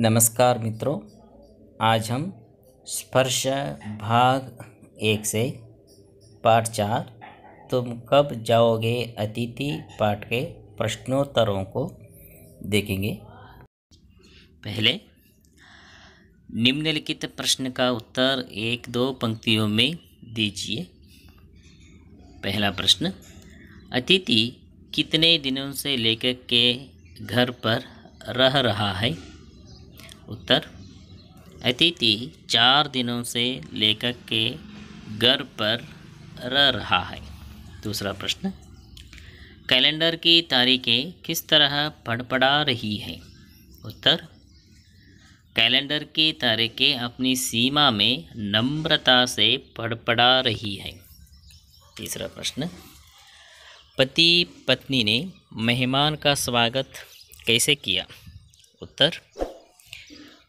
नमस्कार मित्रों आज हम स्पर्श भाग एक से पाठ चार तुम कब जाओगे अतिथि पाठ के प्रश्नोत्तरों को देखेंगे पहले निम्नलिखित प्रश्न का उत्तर एक दो पंक्तियों में दीजिए पहला प्रश्न अतिथि कितने दिनों से लेखक के घर पर रह रहा है उत्तर अतिथि चार दिनों से लेखक के घर पर रह रहा है दूसरा प्रश्न कैलेंडर की तारीखें किस तरह पड़पड़ा रही हैं उत्तर कैलेंडर की तारीखें अपनी सीमा में नम्रता से पड़पड़ा रही है तीसरा प्रश्न पति पत्नी ने मेहमान का स्वागत कैसे किया उत्तर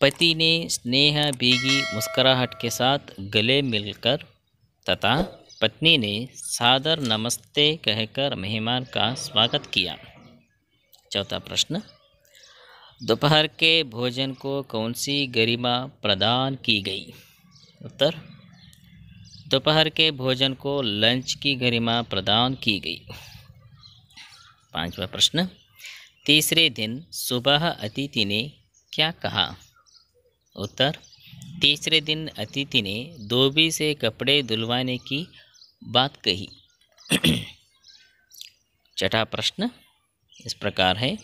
पति ने स्नेह भीगी मुस्कराहट के साथ गले मिलकर तथा पत्नी ने सादर नमस्ते कहकर मेहमान का स्वागत किया चौथा प्रश्न दोपहर के भोजन को कौन सी गरिमा प्रदान की गई उत्तर दोपहर के भोजन को लंच की गरिमा प्रदान की गई पांचवा प्रश्न तीसरे दिन सुबह अतिथि ने क्या कहा उत्तर तीसरे दिन अतिथि ने धोबी से कपड़े धुलवाने की बात कही छठा प्रश्न इस प्रकार है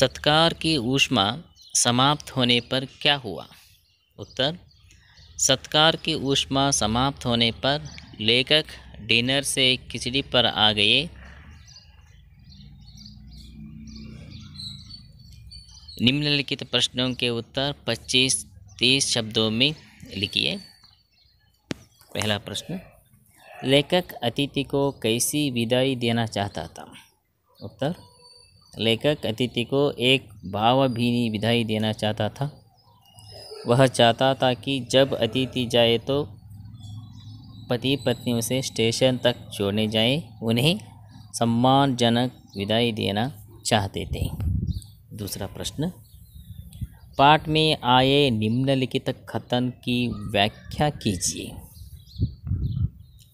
सत्कार की ऊष्मा समाप्त होने पर क्या हुआ उत्तर सत्कार की ऊष्मा समाप्त होने पर लेखक डिनर से खिचड़ी पर आ गए निम्नलिखित प्रश्नों के उत्तर 25 तीस शब्दों में लिखिए पहला प्रश्न लेखक अतिथि को कैसी विदाई देना चाहता था उत्तर लेखक अतिथि को एक भावभीनी विदाई देना चाहता था वह चाहता था कि जब अतिथि जाए तो पति पत्नी उसे स्टेशन तक छोड़ने जाए उन्हें सम्मानजनक विदाई देना चाहते थे दूसरा प्रश्न पाठ में आए निम्नलिखित कथन की व्याख्या कीजिए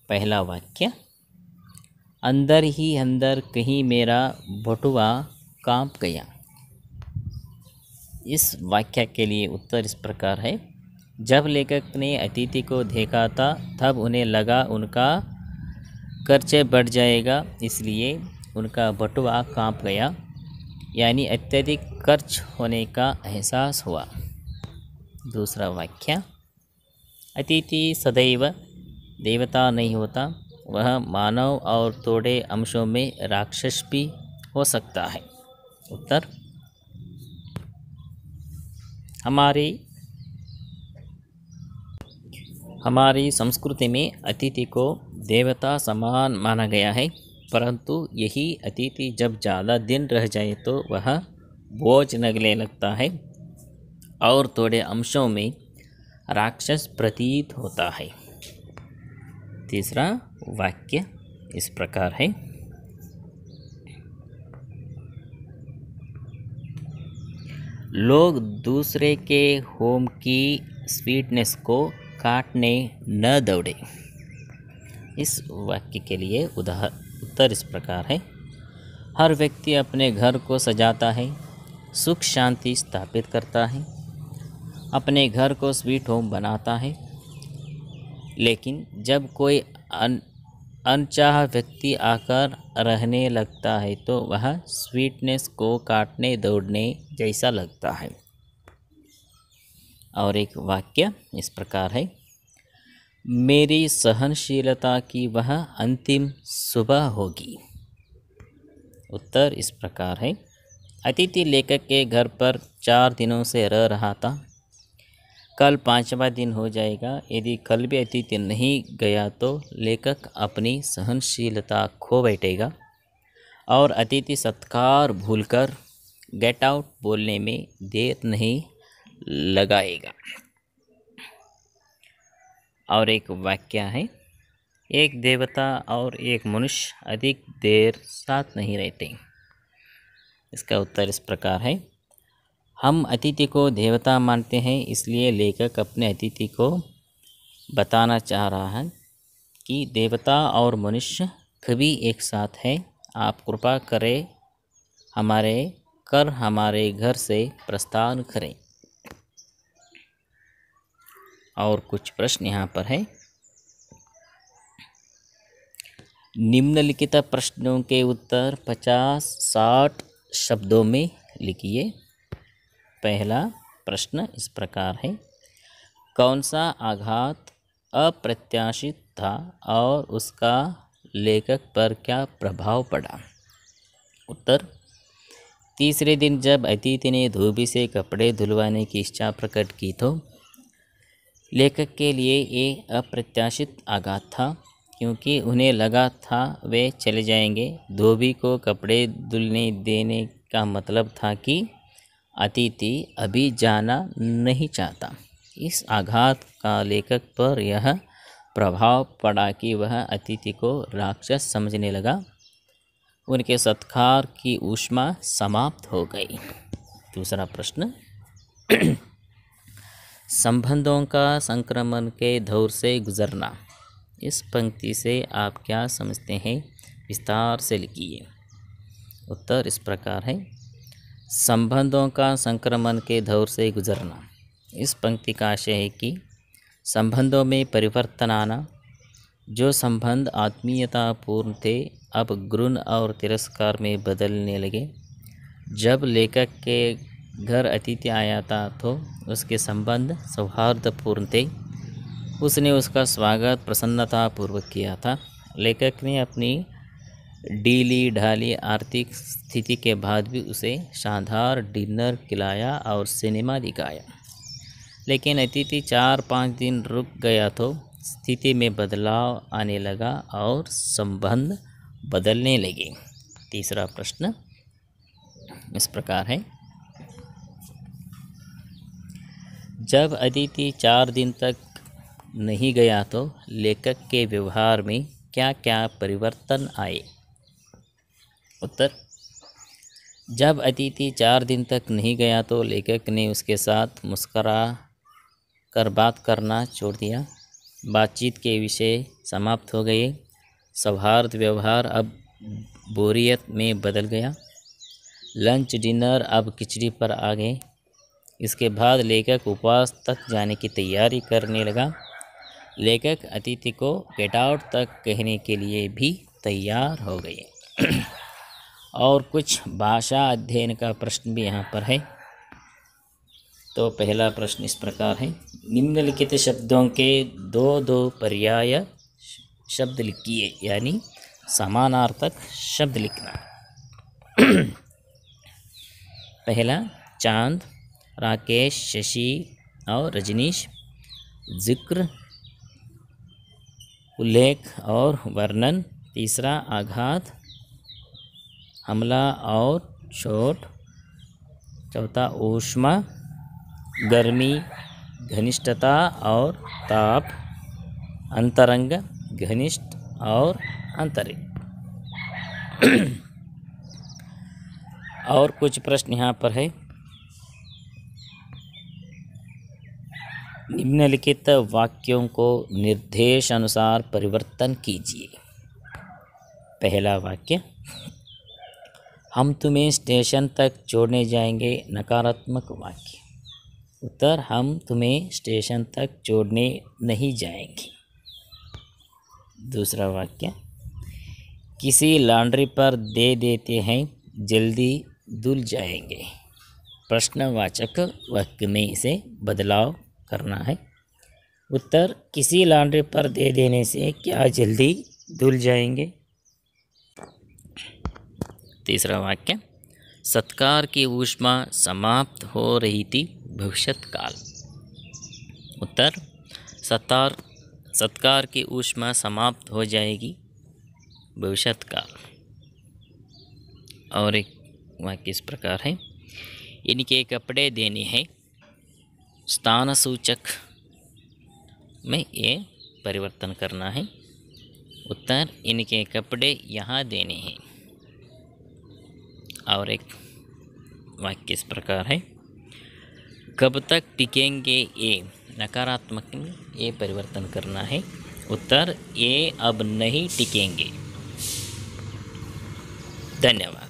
पहला वाक्य अंदर ही अंदर कहीं मेरा बटुआ कांप गया इस वाक्य के लिए उत्तर इस प्रकार है जब लेखक ने अतिथि को देखा था तब उन्हें लगा उनका खर्चे बढ़ जाएगा इसलिए उनका बटुआ कांप गया यानी अत्यधिक खर्च होने का एहसास हुआ दूसरा वाक्य अतिथि सदैव देवता नहीं होता वह मानव और थोड़े अंशों में राक्षस भी हो सकता है उत्तर हमारी हमारी संस्कृति में अतिथि को देवता समान माना गया है परंतु यही अतिथि जब ज़्यादा दिन रह जाए तो वह बोझ नगले लगता है और थोड़े अंशों में राक्षस प्रतीत होता है तीसरा वाक्य इस प्रकार है लोग दूसरे के होम की स्वीटनेस को काटने न दौड़े इस वाक्य के लिए उदाहरण उत्तर इस प्रकार है हर व्यक्ति अपने घर को सजाता है सुख शांति स्थापित करता है अपने घर को स्वीट होम बनाता है लेकिन जब कोई अन अनचाह व्यक्ति आकर रहने लगता है तो वह स्वीटनेस को काटने दौड़ने जैसा लगता है और एक वाक्य इस प्रकार है मेरी सहनशीलता की वह अंतिम सुबह होगी उत्तर इस प्रकार है अतिथि लेखक के घर पर चार दिनों से रह रहा था कल पाँचवा दिन हो जाएगा यदि कल भी अतिथि नहीं गया तो लेखक अपनी सहनशीलता खो बैठेगा और अतिथि सत्कार भूलकर गेट आउट बोलने में देर नहीं लगाएगा और एक वाक्य है एक देवता और एक मनुष्य अधिक देर साथ नहीं रहते इसका उत्तर इस प्रकार है हम अतिथि को देवता मानते हैं इसलिए लेखक अपने अतिथि को बताना चाह रहा है कि देवता और मनुष्य कभी एक साथ हैं आप कृपा करें हमारे कर हमारे घर से प्रस्थान करें और कुछ प्रश्न यहाँ पर है निम्नलिखित प्रश्नों के उत्तर पचास साठ शब्दों में लिखिए पहला प्रश्न इस प्रकार है कौन सा आघात अप्रत्याशित था और उसका लेखक पर क्या प्रभाव पड़ा उत्तर तीसरे दिन जब अतिथि ने धोबी से कपड़े धुलवाने की इच्छा प्रकट की तो लेखक के लिए ये अप्रत्याशित आघात था क्योंकि उन्हें लगा था वे चले जाएंगे धोबी को कपड़े धुलने देने का मतलब था कि अतिथि अभी जाना नहीं चाहता इस आघात का लेखक पर यह प्रभाव पड़ा कि वह अतिथि को राक्षस समझने लगा उनके सत्कार की ऊष्मा समाप्त हो गई दूसरा प्रश्न संबंधों का संक्रमण के दौर से गुजरना इस पंक्ति से आप क्या समझते हैं विस्तार से लिखिए उत्तर इस प्रकार है संबंधों का संक्रमण के दौर से गुजरना इस पंक्ति का आशय है कि संबंधों में परिवर्तन आना जो संबंध आत्मीयतापूर्ण थे अब घृण और तिरस्कार में बदलने लगे जब लेखक के घर अतिथि आया था तो उसके संबंध सौहार्दपूर्ण थे उसने उसका स्वागत प्रसन्नतापूर्वक किया था लेखक ने अपनी डीली ढाली आर्थिक स्थिति के बाद भी उसे शानदार डिनर खिलाया और सिनेमा दिखाया लेकिन अतिथि चार पाँच दिन रुक गया तो स्थिति में बदलाव आने लगा और संबंध बदलने लगे तीसरा प्रश्न इस प्रकार है जब अदिति चार दिन तक नहीं गया तो लेखक के व्यवहार में क्या क्या परिवर्तन आए उत्तर जब अदिति चार दिन तक नहीं गया तो लेखक ने उसके साथ मुस्करा कर बात करना छोड़ दिया बातचीत के विषय समाप्त हो गए सौहार्द व्यवहार अब बोरियत में बदल गया लंच डिनर अब खिचड़ी पर आ गए इसके बाद लेखक उपवास तक जाने की तैयारी करने लगा लेखक अतिथि को गेट आउट तक कहने के लिए भी तैयार हो गए और कुछ भाषा अध्ययन का प्रश्न भी यहाँ पर है तो पहला प्रश्न इस प्रकार है निम्नलिखित शब्दों के दो दो पर्याय शब्द लिखिए यानी समानार्थक शब्द लिखना पहला चांद राकेश शशि और रजनीश जिक्र उल्लेख और वर्णन तीसरा आघात हमला और चोट चौथा ऊष्मा गर्मी घनिष्ठता और ताप अंतरंग घनिष्ठ और आंतरिक और कुछ प्रश्न यहाँ पर है निम्नलिखित वाक्यों को निर्देश अनुसार परिवर्तन कीजिए पहला वाक्य हम तुम्हें स्टेशन तक छोड़ने जाएंगे नकारात्मक वाक्य उत्तर हम तुम्हें स्टेशन तक छोड़ने नहीं जाएंगे दूसरा वाक्य किसी लॉन्ड्री पर दे देते हैं जल्दी धुल जाएंगे प्रश्नवाचक वाक्य में इसे बदलाव करना है उत्तर किसी लॉन्ड्री पर दे देने से क्या जल्दी धुल जाएंगे तीसरा वाक्य सत्कार की ऊष्मा समाप्त हो रही थी भविष्यकाल उत्तर सत्कार सत्कार की ऊष्मा समाप्त हो जाएगी भविष्यकाल और एक वाक्य इस प्रकार है इनके कपड़े देने हैं स्थान सूचक में ये परिवर्तन करना है उत्तर इनके कपड़े यहाँ देने हैं और एक वाक्य इस प्रकार है कब तक टिकेंगे ये नकारात्मक में ये परिवर्तन करना है उत्तर ये अब नहीं टिकेंगे धन्यवाद